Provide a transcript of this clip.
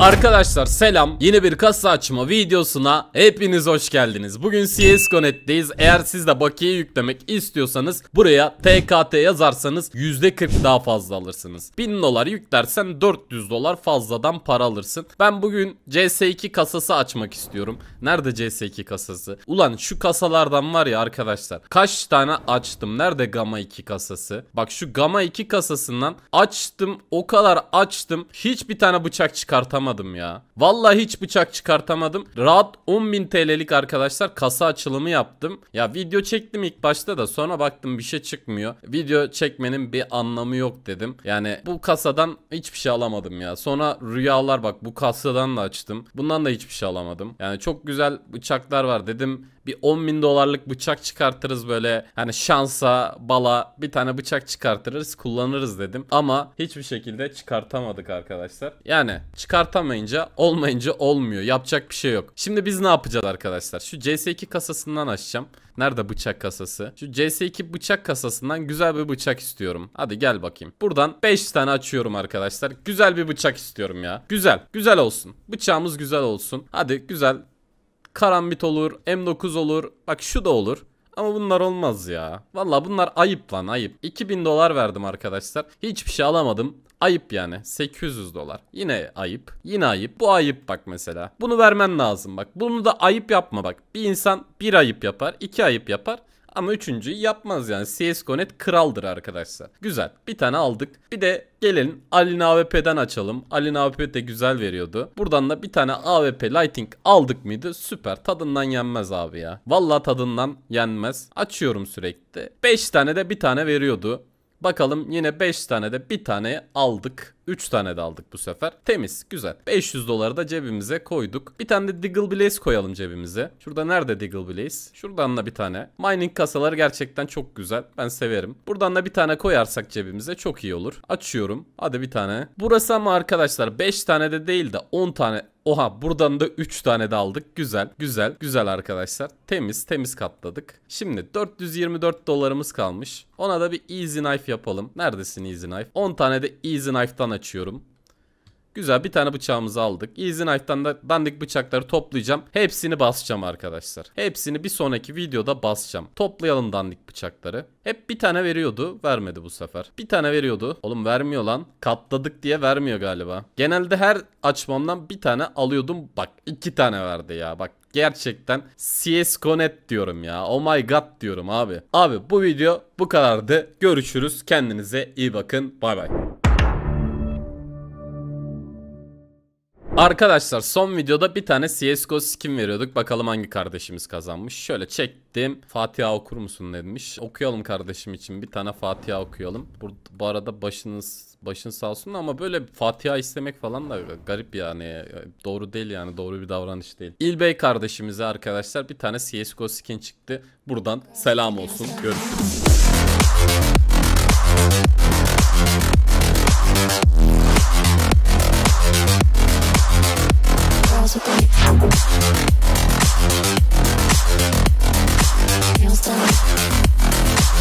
Arkadaşlar selam yeni bir kasa açma videosuna hepiniz hoş geldiniz. Bugün CS Connect'teyiz. Eğer siz de bakiye yüklemek istiyorsanız buraya TKT yazarsanız %40 daha fazla alırsınız. 1000 dolar yüklersen 400 dolar fazladan para alırsın. Ben bugün CS2 kasası açmak istiyorum. Nerede CS2 kasası? Ulan şu kasalardan var ya arkadaşlar kaç tane açtım. Nerede Gama 2 kasası? Bak şu Gama 2 kasasından açtım o kadar açtım hiçbir tane bıçak çıkartamadım çıkartamadım ya. Vallahi hiç bıçak çıkartamadım. Rahat 10.000 TL'lik arkadaşlar kasa açılımı yaptım. Ya video çektim ilk başta da sonra baktım bir şey çıkmıyor. Video çekmenin bir anlamı yok dedim. Yani bu kasadan hiçbir şey alamadım ya. Sonra rüyalar bak bu kasadan da açtım. Bundan da hiçbir şey alamadım. Yani çok güzel bıçaklar var dedim bir 10 bin dolarlık bıçak çıkartırız böyle hani şansa bala bir tane bıçak çıkartırız kullanırız dedim ama hiçbir şekilde çıkartamadık arkadaşlar yani çıkartamadık Atamayınca olmayınca olmuyor. Yapacak bir şey yok. Şimdi biz ne yapacağız arkadaşlar? Şu CS2 kasasından açacağım. Nerede bıçak kasası? Şu CS2 bıçak kasasından güzel bir bıçak istiyorum. Hadi gel bakayım. Buradan 5 tane açıyorum arkadaşlar. Güzel bir bıçak istiyorum ya. Güzel. Güzel olsun. Bıçağımız güzel olsun. Hadi güzel. Karambit olur. M9 olur. Bak şu da olur. Ama bunlar olmaz ya. Valla bunlar ayıp lan ayıp. 2000 dolar verdim arkadaşlar. Hiçbir şey alamadım. Ayıp yani. 800 dolar. Yine ayıp. Yine ayıp. Bu ayıp bak mesela. Bunu vermen lazım bak. Bunu da ayıp yapma bak. Bir insan bir ayıp yapar, iki ayıp yapar. Ama üçüncüyü yapmaz yani. CS:GO net kraldır arkadaşlar. Güzel. Bir tane aldık. Bir de gelin Alin AWP'den açalım. Alin AWP de güzel veriyordu. Buradan da bir tane AWP Lighting aldık mıydı? Süper. Tadından yenmez abi ya. Valla tadından yenmez. Açıyorum sürekli. 5 tane de bir tane veriyordu. Bakalım yine 5 tane de bir tane aldık. 3 tane de aldık bu sefer. Temiz, güzel. 500 doları da cebimize koyduk. Bir tane de Diggle Blaze koyalım cebimize. Şurada nerede Diggle Blaze? Şuradan da bir tane. Mining kasaları gerçekten çok güzel. Ben severim. Buradan da bir tane koyarsak cebimize çok iyi olur. Açıyorum. Hadi bir tane. Burası ama arkadaşlar 5 tane de değil de 10 tane Oha buradan da 3 tane de aldık. Güzel, güzel, güzel arkadaşlar. Temiz, temiz katladık. Şimdi 424 dolarımız kalmış. Ona da bir easy knife yapalım. Neredesin easy knife? 10 tane de easy knife'tan açıyorum. Güzel bir tane bıçağımızı aldık. Easy Knife'dan da dandik bıçakları toplayacağım. Hepsini basacağım arkadaşlar. Hepsini bir sonraki videoda basacağım. Toplayalım dandik bıçakları. Hep bir tane veriyordu. Vermedi bu sefer. Bir tane veriyordu. Oğlum vermiyor lan. Katladık diye vermiyor galiba. Genelde her açmamdan bir tane alıyordum. Bak iki tane verdi ya. Bak gerçekten CS.net diyorum ya. Oh my god diyorum abi. Abi bu video bu kadardı. Görüşürüz. Kendinize iyi bakın. Bay bay. Arkadaşlar son videoda bir tane CSGO skin veriyorduk. Bakalım hangi kardeşimiz kazanmış. Şöyle çektim. Fatiha okur musun demiş. Okuyalım kardeşim için. Bir tane Fatiha okuyalım. Burada, bu arada başınız başın sağ olsun ama böyle Fatiha istemek falan da garip yani. Doğru değil yani. Doğru bir davranış değil. İlbey kardeşimize arkadaşlar bir tane CSGO skin çıktı. Buradan selam olsun. Görüşürüz. Nails done.